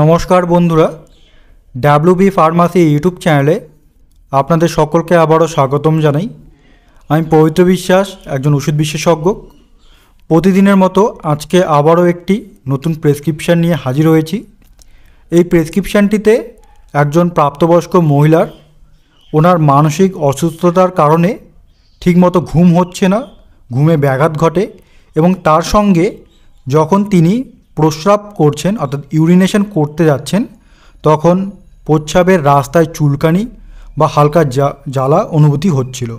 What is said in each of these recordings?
নমস্কার বন্ধুরা W B pharmacy YouTube চ্যানেলে আপনাদের সকলকে আবারও স্বাগতম জানাই আমি পবিত্র বিশ্বাস একজন ওষুধ বিশেষজ্ঞ প্রতিদিনের মতো আজকে আবারও একটি নতুন প্রেসক্রিপশান নিয়ে হাজির হয়েছি এই প্রেসক্রিপশানটিতে একজন প্রাপ্তবয়স্ক মহিলার ওনার মানসিক অসুস্থতার কারণে ঠিকমতো ঘুম হচ্ছে না ঘুমে ব্যাঘাত ঘটে এবং তার সঙ্গে যখন তিনি প্রস্রাব করছেন অর্থাৎ ইউরিনেশন করতে যাচ্ছেন তখন প্রস্রাবের রাস্তায় চুলকানি বা হালকা জ্বালা অনুভূতি হচ্ছিল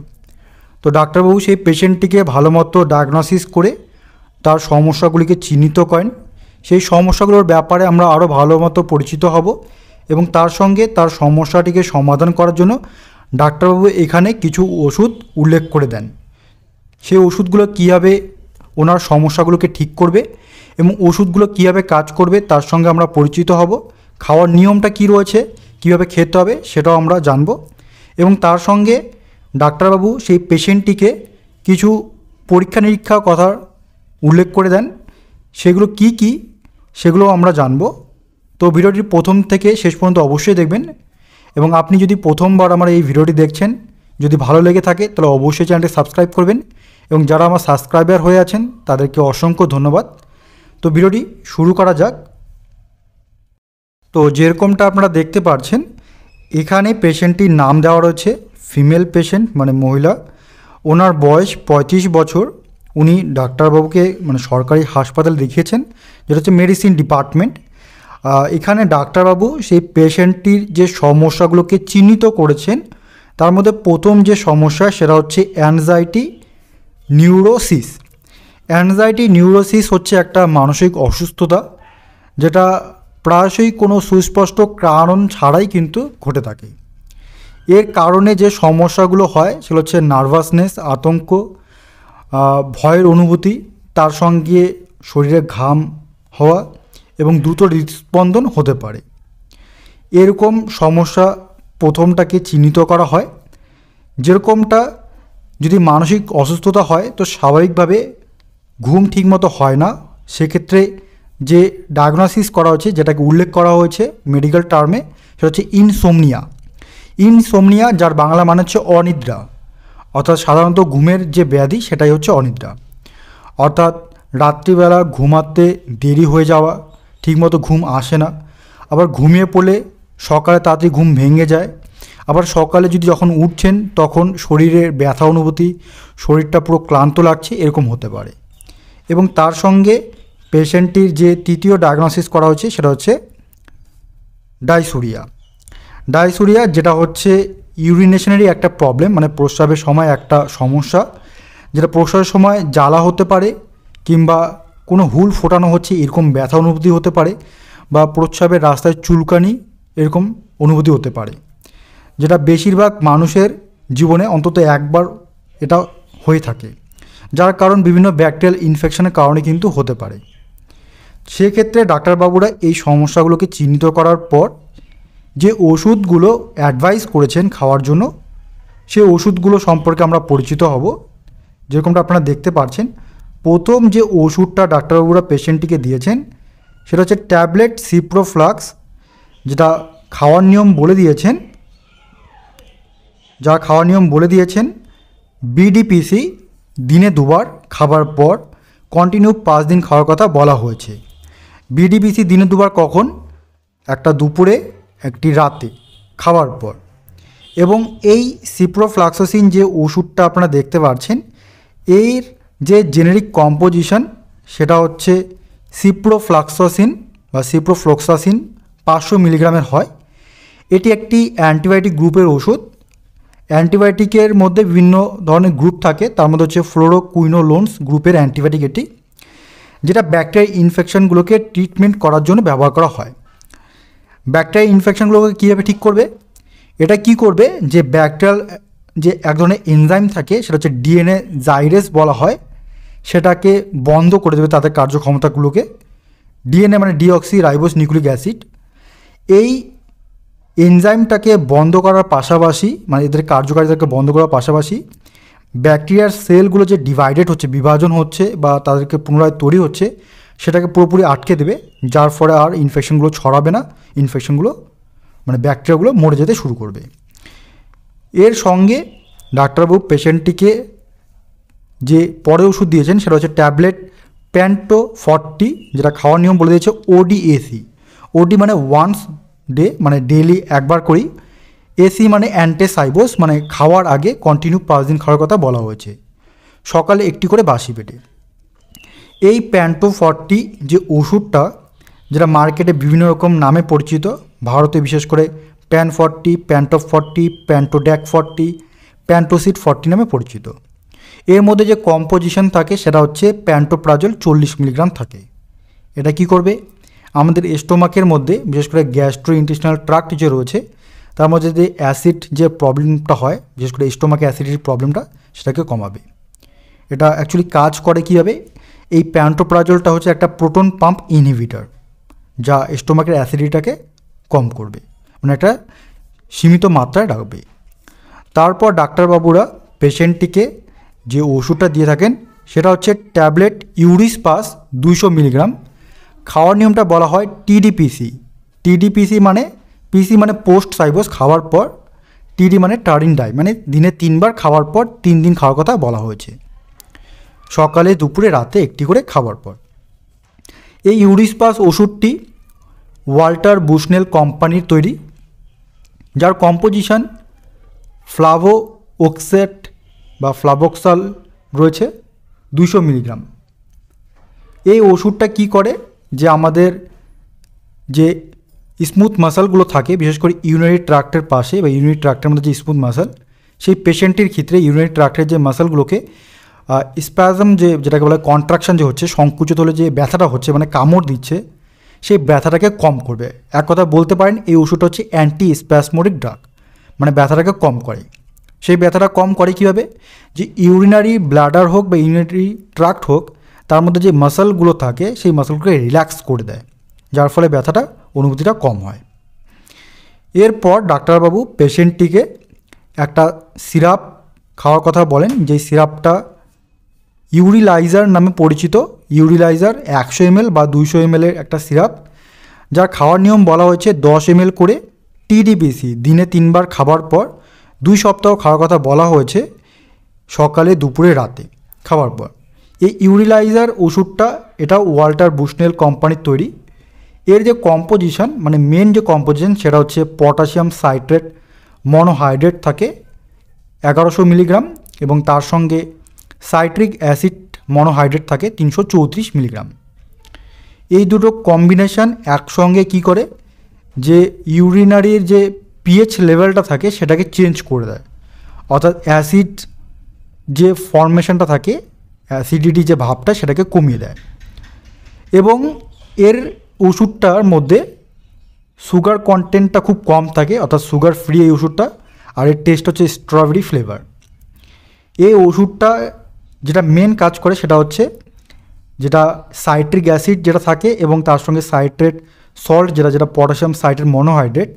তো ডাক্তারবাবু সেই পেশেন্টটিকে ভালোমতো ডায়াগনোসিস করে তার সমস্যাগুলিকে চিহ্নিত করেন সেই সমস্যাগুলোর ব্যাপারে আমরা আরও ভালোমতো পরিচিত হব এবং তার সঙ্গে তার সমস্যাটিকে সমাধান করার জন্য ডাক্তারবাবু এখানে কিছু ওষুধ উল্লেখ করে দেন সেই ওষুধগুলো কীভাবে ওনার সমস্যাগুলোকে ঠিক করবে এবং ওষুধগুলো কীভাবে কাজ করবে তার সঙ্গে আমরা পরিচিত হব খাওয়ার নিয়মটা কি রয়েছে কিভাবে খেতে হবে সেটাও আমরা জানব এবং তার সঙ্গে ডাক্তারবাবু সেই পেশেন্টটিকে কিছু পরীক্ষা নিরীক্ষা কথার উল্লেখ করে দেন সেগুলো কি কি সেগুলো আমরা জানব তো ভিডিওটি প্রথম থেকে শেষ পর্যন্ত অবশ্যই দেখবেন এবং আপনি যদি প্রথমবার আমার এই ভিডিওটি দেখছেন যদি ভালো লেগে থাকে তাহলে অবশ্যই চ্যানেলটি সাবস্ক্রাইব করবেন এবং যারা আমার সাবস্ক্রাইবার হয়ে আছেন তাদেরকে অসংখ্য ধন্যবাদ তো ভিডিওটি শুরু করা যাক তো যেরকমটা আপনারা দেখতে পারছেন এখানে পেশেন্টটির নাম দেওয়া রয়েছে ফিমেল পেশেন্ট মানে মহিলা ওনার বয়স ৩৫ বছর উনি ডাক্তারবাবুকে মানে সরকারি হাসপাতাল দেখিয়েছেন যেটা হচ্ছে মেডিসিন ডিপার্টমেন্ট এখানে ডাক্তারবাবু সেই পেশেন্টটির যে সমস্যাগুলোকে চিহ্নিত করেছেন তার মধ্যে প্রথম যে সমস্যা সেটা হচ্ছে অ্যানজাইটি নিউরোসিস অ্যানজাইটি নিউরোসিস হচ্ছে একটা মানসিক অসুস্থতা যেটা প্রায়শই কোনো সুস্পষ্ট কারণ ছাড়াই কিন্তু ঘটে থাকে এর কারণে যে সমস্যাগুলো হয় সেগুলো হচ্ছে নার্ভাসনেস আতঙ্ক ভয়ের অনুভূতি তার সঙ্গে শরীরে ঘাম হওয়া এবং দ্রুত হৃদস্পন্দন হতে পারে এরকম সমস্যা প্রথমটাকে চিহ্নিত করা হয় যেরকমটা যদি মানসিক অসুস্থতা হয় তো স্বাভাবিকভাবে ঘুম ঠিকমতো হয় না সেক্ষেত্রে যে ডায়াগনোসিস করা হয়েছে যেটাকে উল্লেখ করা হয়েছে মেডিকেল টার্মে সেটা হচ্ছে ইনসোমনিয়া ইনসোমনিয়া যার বাংলা মানে হচ্ছে অনিদ্রা অর্থাৎ সাধারণত ঘুমের যে ব্যাধি সেটাই হচ্ছে অনিদ্রা অর্থাৎ রাত্রিবেলা ঘুমাতে দেরি হয়ে যাওয়া ঠিকমতো ঘুম আসে না আবার ঘুমিয়ে পড়লে সকালে তাড়াতাড়ি ঘুম ভেঙে যায় আবার সকালে যদি যখন উঠছেন তখন শরীরের ব্যথা অনুভূতি শরীরটা পুরো ক্লান্ত লাগছে এরকম হতে পারে এবং তার সঙ্গে পেশেন্টটির যে তৃতীয় ডায়াগনোসিস করা হচ্ছে সেটা হচ্ছে ডাইসুরিয়া ডাইসুরিয়া যেটা হচ্ছে ইউরিনেশনেরই একটা প্রবলেম মানে প্রস্রাবের সময় একটা সমস্যা যেটা প্রস্রাবের সময় জ্বালা হতে পারে কিংবা কোনো হুল ফোটানো হচ্ছে এরকম ব্যথা অনুভূতি হতে পারে বা প্রস্রাবের রাস্তায় চুলকানি এরকম অনুভূতি হতে পারে যেটা বেশিরভাগ মানুষের জীবনে অন্তত একবার এটা হয়ে থাকে যার কারণ বিভিন্ন ব্যাকটেরিয়াল ইনফেকশনের কারণে কিন্তু হতে পারে সেক্ষেত্রে ডাক্তারবাবুরা এই সমস্যাগুলোকে চিহ্নিত করার পর যে ওষুধগুলো অ্যাডভাইস করেছেন খাওয়ার জন্য সেই ওষুধগুলো সম্পর্কে আমরা পরিচিত হব যেরকমটা আপনারা দেখতে পাচ্ছেন প্রথম যে ওষুধটা ডাক্তারবাবুরা পেশেন্টটিকে দিয়েছেন সেটা হচ্ছে ট্যাবলেট সিপ্রোফ্লাক্স যেটা খাওয়ার নিয়ম বলে দিয়েছেন যা খাওয়ার নিয়ম বলে দিয়েছেন বিডিপিসি দিনে দুবার খাবার পর কন্টিনিউ পাঁচ দিন খাওয়ার কথা বলা হয়েছে বিডিবিসি দিনে দুবার কখন একটা দুপুরে একটি রাতে খাওয়ার পর এবং এই সিপ্রোফ্লাক্সোসিন যে ওষুধটা আপনারা দেখতে পাচ্ছেন এর যে জেনেরিক কম্পোজিশন সেটা হচ্ছে সিপ্রোফ্লাক্সোসিন বা সিপ্রোফ্লোক্সাসিন পাঁচশো মিলিগ্রামের হয় এটি একটি অ্যান্টিবায়োটিক গ্রুপের ওষুধ অ্যান্টিবায়োটিকের মধ্যে বিভিন্ন ধরনের গ্রুপ থাকে তার মধ্যে হচ্ছে ফ্লোরোকুইনোলোনস গ্রুপের অ্যান্টিবায়োটিক এটি যেটা ব্যাকটেরিয়া ইনফেকশনগুলোকে ট্রিটমেন্ট করার জন্য ব্যবহার করা হয় ব্যাকটেরিয়া ইনফেকশনগুলোকে কীভাবে ঠিক করবে এটা কি করবে যে ব্যাকটেরিয়াল যে এক ধরনের এনজাইম থাকে সেটা হচ্ছে ডিএনএ জাইরেস বলা হয় সেটাকে বন্ধ করে দেবে তাদের কার্যক্ষমতাগুলোকে ডিএনএ মানে ডিঅক্সি রাইবোস নিউক্লিক অ্যাসিড এই এনজাইমটাকে বন্ধ করার পাশাপাশি মানে এদের কার্যকারিতাকে বন্ধ করার পাশাপাশি ব্যাকটেরিয়ার সেলগুলো যে ডিভাইডেড হচ্ছে বিভাজন হচ্ছে বা তাদেরকে পুনরায় তৈরি হচ্ছে সেটাকে পুরোপুরি আটকে দেবে যার ফলে আর ইনফেকশনগুলো ছড়াবে না ইনফেকশনগুলো মানে ব্যাকটেরিয়াগুলো মরে যেতে শুরু করবে এর সঙ্গে ডাক্তারবাবু পেশেন্টটিকে যে পরে ওষুধ দিয়েছেন সেটা হচ্ছে ট্যাবলেট প্যান্টো ফর্টি যেটা খাওয়ার নিয়ম বলে দিয়েছে ওডিএসি ওডি মানে ওয়ান্স ডে মানে ডেলি একবার করি এসি মানে অ্যান্টেসাইবোস মানে খাওয়ার আগে কন্টিনিউ পাঁচ দিন খাওয়ার কথা বলা হয়েছে সকালে একটি করে বাসি পেটে এই প্যান্টো ফর্টি যে ওষুধটা যেটা মার্কেটে বিভিন্ন রকম নামে পরিচিত ভারতে বিশেষ করে Pan forty Panto forty Pantodac forty Pantocid forty নামে পরিচিত এর মধ্যে যে কম্পোজিশন থাকে সেটা হচ্ছে প্যান্টোপ্রাজল চল্লিশ মিলিগ্রাম থাকে এটা কি করবে আমাদের স্টোমাকের মধ্যে বিশেষ করে গ্যাস্ট্রো ইন্টেস্টিনাল ট্রাক্ট যে রয়েছে তার মধ্যে যে অ্যাসিড যে প্রবলেমটা হয় বিশেষ করে স্টোমাকে অ্যাসিডের প্রবলেমটা সেটাকে কমাবে এটা অ্যাকচুয়ালি কাজ করে কীভাবে এই প্যান্টোপ্রাজলটা হচ্ছে একটা প্রোটন পাম্প ইনহিবিটার যা স্টোমাকের অ্যাসিডিটাকে কম করবে মানে একটা সীমিত মাত্রায় রাখবে তারপর ডাক্তারবাবুরা পেশেন্টটিকে যে ওষুধটা দিয়ে থাকেন সেটা হচ্ছে ট্যাবলেট ইউরিস পাস দুইশো মিলিগ্রাম খাওয়ার নিয়মটা বলা হয় টিডিপিসি টিডিপিসি মানে পিসি মানে পোস্ট সাইবোস খাওয়ার পর টিডি মানে টার্ন ডাই মানে দিনে তিনবার খাওয়ার পর তিন দিন খাওয়ার কথা বলা হয়েছে সকালে দুপুরে রাতে একটি করে খাওয়ার পর এই ইউরিসপাস ওষুধটি ওয়াল্টার বুশনেল কোম্পানির তৈরি যার কম্পোজিশন ফ্লাভো ওক্সেট বা ফ্লাভোক্সাল রয়েছে দুশো মিলিগ্রাম এই ওষুধটা কি করে যে আমাদের যে স্মুথ মাসালগুলো থাকে বিশেষ করে ইউনারি ট্রাক্টের পাশে বা ইউনারি ট্রাক্টের মধ্যে যে স্মুথ মাসাল সেই পেশেন্টের ক্ষেত্রে ইউনারি ট্রাক্টের যে মাসালগুলোকে স্প্যাজম যে যেটাকে বলে কন্ট্রাকশন যে হচ্ছে সংকুচিত হলে যে ব্যথাটা হচ্ছে মানে কামড় দিচ্ছে সেই ব্যথাটাকে কম করবে এক কথা বলতে পারেন এই ওষুধটা হচ্ছে অ্যান্টি স্প্যাসমোরিক ড্রাগ মানে ব্যথাটাকে কম করে সেই ব্যথাটা কম করে কীভাবে যে ইউরিনারি ব্লাডার হোক বা ইউরিনারি ট্রাক্ট হোক তার মধ্যে যে মাসলগুলো থাকে সেই মাসলগুলোকে রিল্যাক্স করে দেয় যার ফলে ব্যথাটা অনুভূতিটা কম হয় এরপর ডাক্তারবাবু পেশেন্টটিকে একটা সিরাপ খাওয়ার কথা বলেন যে সিরাপটা ইউরিলাইজার নামে পরিচিত ইউরিলাইজার একশো এমএল বা দুইশো এমএলের একটা সিরাপ যার খাওয়ার নিয়ম বলা হয়েছে দশ এমএল করে টিডিপিসি দিনে তিনবার খাবার পর দুই সপ্তাহ খাওয়ার কথা বলা হয়েছে সকালে দুপুরে রাতে খাবার পর এই ইউরিলাইজার ওষুধটা এটা ওয়াল্টার বুশনেল কোম্পানির তৈরি এর যে কম্পোজিশন মানে মেন যে কম্পোজিশন সেটা হচ্ছে পটাশিয়াম সাইট্রেট মনোহাইড্রেট থাকে এগারোশো মিলিগ্রাম এবং তার সঙ্গে সাইট্রিক অ্যাসিড মনোহাইড্রেট থাকে তিনশো চৌত্রিশ মিলিগ্রাম এই দুটো কম্বিনেশান একসঙ্গে কি করে যে ইউরিনারির যে পিএইচ লেভেলটা থাকে সেটাকে চেঞ্জ করে দেয় অর্থাৎ অ্যাসিড যে ফর্মেশনটা থাকে অ্যাসিডিটি যে ভাবটা সেটাকে কমিয়ে দেয় এবং এর ওষুধটার মধ্যে সুগার কন্টেন্টটা খুব কম থাকে অর্থাৎ সুগার ফ্রি এই ওষুধটা আর এর টেস্ট হচ্ছে স্ট্রবেরি ফ্লেভার এই ওষুধটা যেটা মেন কাজ করে সেটা হচ্ছে যেটা সাইট্রিক অ্যাসিড যেটা থাকে এবং তার সঙ্গে সাইট্রেট সল্ট যেটা যেটা পটাশিয়াম সাইট্রেট মনোহাইড্রেট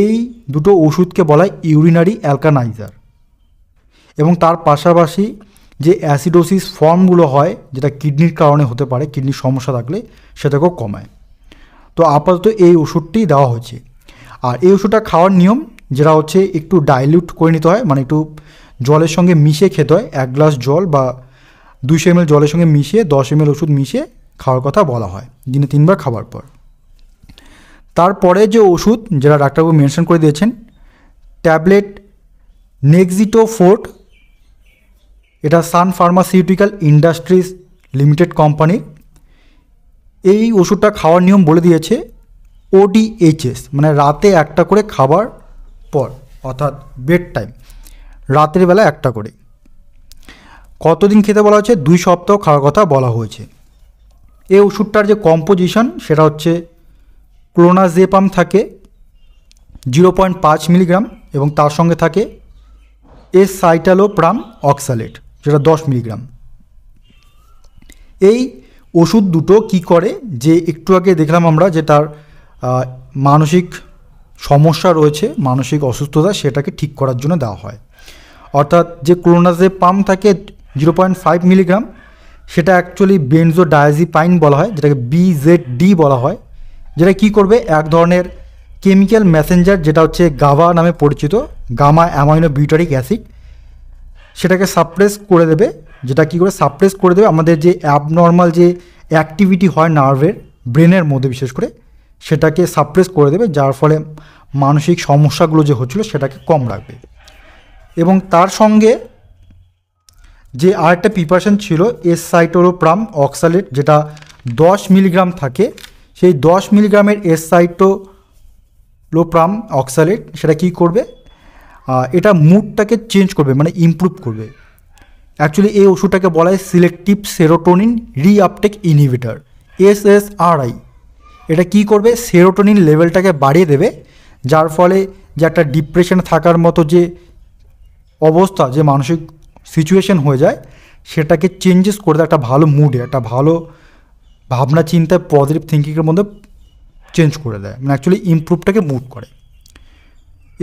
এই দুটো ওষুধকে বলা হয় ইউরিনারি অ্যালকানাইজার এবং তার পাশাপাশি যে অ্যাসিডোসিস ফর্মগুলো হয় যেটা কিডনির কারণে হতে পারে কিডনির সমস্যা থাকলে সেটাকেও কমায় তো আপাতত এই ওষুধটি দেওয়া হয়েছে আর এই ওষুধটা খাওয়ার নিয়ম যেটা হচ্ছে একটু ডাইলিউট করে নিতে হয় মানে একটু জলের সঙ্গে মিশিয়ে খেতে হয় এক গ্লাস জল বা দুশো এমএল জলের সঙ্গে মিশিয়ে দশ এমএল ওষুধ মিশিয়ে খাওয়ার কথা বলা হয় দিনে তিনবার খাবার পর তারপরে যে ওষুধ যেটা ডাক্তারবাবু মেনশন করে দিয়েছেন ট্যাবলেট নেক্সিটো ফোর্ট এটা Sun pharmaceutical industries limited company এই ওষুধটা খাওয়ার নিয়ম বলে দিয়েছে ওডিএইচএস মানে রাতে একটা করে খাবার পর অর্থাৎ বেড টাইম রাতের বেলা একটা করে কতদিন খেতে বলা হয়েছে দুই সপ্তাহ খাওয়ার কথা বলা হয়েছে এই ওষুধটার যে কম্পোজিশন সেটা হচ্ছে ক্লোনাজেপাম থাকে জিরো পয়েন্ট পাঁচ মিলিগ্রাম এবং তার সঙ্গে থাকে এসাইটালোপ্রাম অক্সালেট যেটা দশ মিলিগ্রাম এই ওষুধ দুটো কি করে যে একটু আগে দেখলাম আমরা যে তার মানসিক সমস্যা রয়েছে মানসিক অসুস্থতা সেটাকে ঠিক করার জন্য দেওয়া হয় অর্থাৎ যে ক্লোনাজে পাম থাকে জিরো পয়েন্ট ফাইভ মিলিগ্রাম সেটা অ্যাকচুয়ালি বেনজো ডায়াজিপাইন বলা হয় যেটাকে বিজেড ডি বলা হয় যেটা কি করবে এক ধরনের কেমিক্যাল মেসেঞ্জার যেটা হচ্ছে গাভা নামে পরিচিত গামা অ্যামাইনো বিউটারিক অ্যাসিড সেটাকে সাপ্রেস করে দেবে যেটা কি করে সাপ্রেস করে দেবে আমাদের যে অ্যাবনর্মাল যে অ্যাক্টিভিটি হয় নার্ভের ব্রেনের মধ্যে বিশেষ করে সেটাকে সাপ্রেস করে দেবে যার ফলে মানসিক সমস্যাগুলো যে হচ্ছিলো সেটাকে কম রাখবে এবং তার সঙ্গে যে আরেকটা প্রিপারেশন ছিল এস সাইটোরোপ্রাম অক্সালেট যেটা 10 মিলিগ্রাম থাকে সেই 10 মিলিগ্রামের এস সাইটোলোপ্রাম অক্সালেট সেটা কি করবে এটা মুডটাকে চেঞ্জ করবে মানে ইম্প্রুভ করবে অ্যাকচুয়ালি এই ওষুধটাকে বলা হয় selective serotonin reuptake inhibitor S S R I এটা কি করবে সেরোটোনিন লেভেলটাকে বাড়িয়ে দেবে যার ফলে যে একটা ডিপ্রেশনে থাকার মতো যে অবস্থা যে মানসিক সিচুয়েশন হয়ে যায় সেটাকে চেঞ্জেস করে দেয় একটা ভালো মুডে একটা ভালো ভাবনা চিন্তায় পজিটিভ থিঙ্কিংয়ের মধ্যে চেঞ্জ করে দেয় মানে অ্যাকচুয়ালি ইম্প্রুভটাকে মুভ করে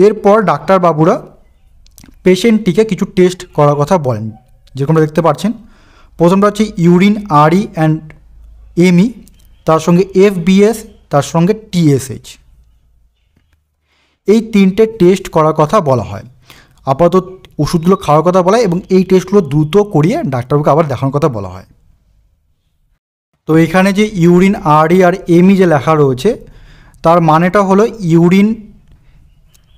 এরপর ডাক্তারবাবুরা পেশেন্টটিকে কিছু টেস্ট করার কথা বলেন যেরকমটা দেখতে পাচ্ছেন প্রথমটা হচ্ছে ইউরিন আরই অ্যান্ড এমই তার সঙ্গে এফবিএস তার সঙ্গে টিএসএইচ এই তিনটে টেস্ট করার কথা বলা হয় আপাতত ওষুধগুলো খাওয়ার কথা বলা হয় এবং এই টেস্টগুলো দ্রুত করিয়ে ডাক্তারবাবুকে আবার দেখানোর কথা বলা হয় তো এখানে যে ইউরিন আরই আর এমই যে লেখা রয়েছে তার মানেটা হলো ইউরিন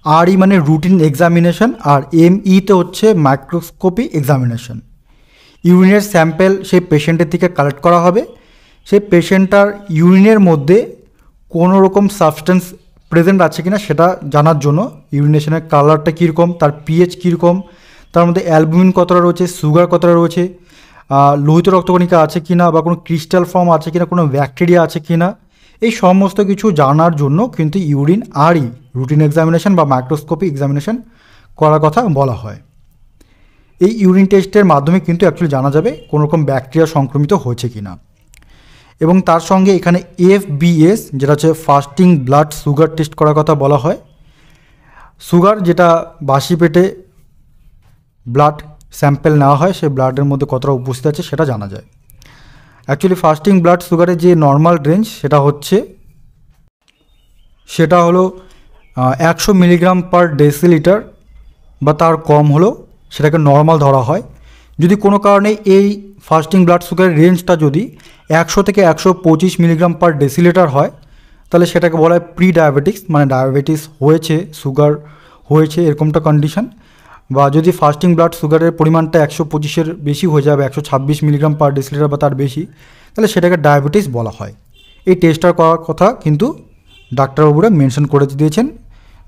মানে আর ই মানে e routine examination R M ইতে হচ্ছে মাইক্রোস্কোপি এক্সামিনেশন ইউরিনের স্যাম্পেল সেই পেশেন্টের থেকে কালেক্ট করা হবে সেই পেশেন্টটার ইউরিনের মধ্যে কোনো রকম সাবস্টেন্স প্রেজেন্ট আছে কিনা সেটা জানার জন্য ইউরিনেশনের কালারটা কীরকম তার পিএইচ কীরকম তার মধ্যে অ্যালবুমিন কতটা রয়েছে সুগার কতটা রয়েছে লোহিত রক্তকণিকা আছে কি না বা কোনো ক্রিস্টাল ফর্ম আছে কি না কোনো ব্যাকটেরিয়া আছে কি না এই সমস্ত কিছু জানার জন্য কিন্তু ইউরিন আরই রুটিন এক্সামিনেশন বা মাইক্রোস্কোপি এক্সামিনেশন করার কথা বলা হয় এই ইউরিন টেস্টের মাধ্যমে কিন্তু অ্যাকচুয়ালি জানা যাবে রকম ব্যাকটেরিয়া সংক্রমিত হয়েছে কি না এবং তার সঙ্গে এখানে এফবিএস যেটা হচ্ছে ফাস্টিং ব্লাড সুগার টেস্ট করার কথা বলা হয় সুগার যেটা বাসি পেটে ব্লাড স্যাম্পেল নেওয়া হয় সে ব্লাডের মধ্যে কতটা উপস্থিত আছে সেটা জানা যায় অ্যাকচুয়ালি ফাস্টিং ব্লাড সুগারের যে নর্মাল রেঞ্জ সেটা হচ্ছে সেটা হলো একশো মিলিগ্রাম পার ডেসি লিটার বা তার কম হলো সেটাকে নর্মাল ধরা হয় যদি কোনো কারণে এই ফাস্টিং ব্লাড সুগারের রেঞ্জটা যদি একশো থেকে একশো পঁচিশ মিলিগ্রাম পার ডেসিলিটার হয় তাহলে সেটাকে বলা হয় প্রি ডায়াবেটিক্স মানে ডায়াবেটিস হয়েছে সুগার হয়েছে এরকমটা কন্ডিশন বা যদি ফাস্টিং ব্লাড সুগারের পরিমাণটা একশো পঁচিশের বেশি হয়ে যাবে একশো ছাব্বিশ মিলিগ্রাম পার ডেসিলিটার বা তার বেশি তাহলে সেটাকে ডায়াবেটিস বলা হয় এই টেস্টটা করার কথা কিন্তু ডাক্তারবাবুরা মেনশন করে দিয়েছেন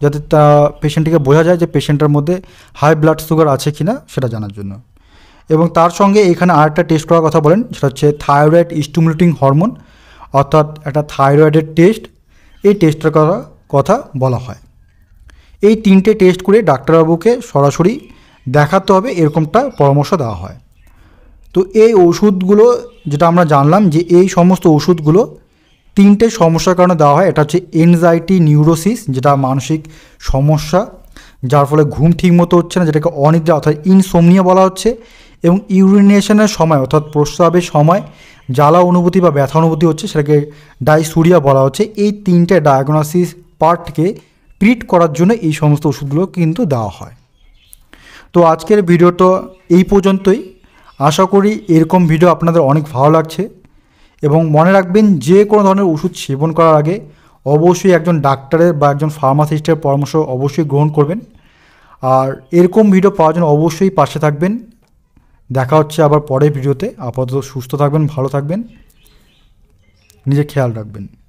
যাতে তা পেশেন্টটিকে বোঝা যায় যে পেশেন্টের মধ্যে হাই ব্লাড সুগার আছে কি না সেটা জানার জন্য এবং তার সঙ্গে এখানে আরেকটা টেস্ট করার কথা বলেন সেটা হচ্ছে থাইরয়েড স্টিমুলেটিং হরমোন অর্থাৎ একটা থাইরয়েডের টেস্ট এই টেস্টের কথা বলা হয় এই তিনটে টেস্ট করে ডাক্তারবাবুকে সরাসরি দেখাতে হবে এরকমটা পরামর্শ দেওয়া হয় তো এই ওষুধগুলো যেটা আমরা জানলাম যে এই সমস্ত ওষুধগুলো তিনটে সমস্যার কারণে দেওয়া হয় এটা হচ্ছে এনজাইটি নিউরোসিস যেটা মানসিক সমস্যা যার ফলে ঘুম ঠিকমতো হচ্ছে না যেটাকে অনিদ্রা অর্থাৎ ইনসোমনিয়া বলা হচ্ছে এবং ইউরিনেশনের সময় অর্থাৎ প্রস্রাবের সময় জ্বালা অনুভূতি বা ব্যথা অনুভূতি হচ্ছে সেটাকে ডাইসুরিয়া বলা হচ্ছে এই তিনটে ডায়াগনোসিস পার্টকে ট্রিট করার জন্য এই সমস্ত ওষুধগুলো কিন্তু দেওয়া হয় তো আজকের ভিডিও তো এই পর্যন্তই আশা করি এরকম ভিডিও আপনাদের অনেক ভালো লাগছে এবং মনে রাখবেন যে কোনো ধরনের ওষুধ সেবন করার আগে অবশ্যই একজন ডাক্তারের বা একজন ফার্মাসিস্টের পরামর্শ অবশ্যই গ্রহণ করবেন আর এরকম ভিডিও পাওয়ার জন্য অবশ্যই পাশে থাকবেন দেখা হচ্ছে আবার পরের ভিডিওতে আপাতত সুস্থ থাকবেন ভালো থাকবেন নিজের খেয়াল রাখবেন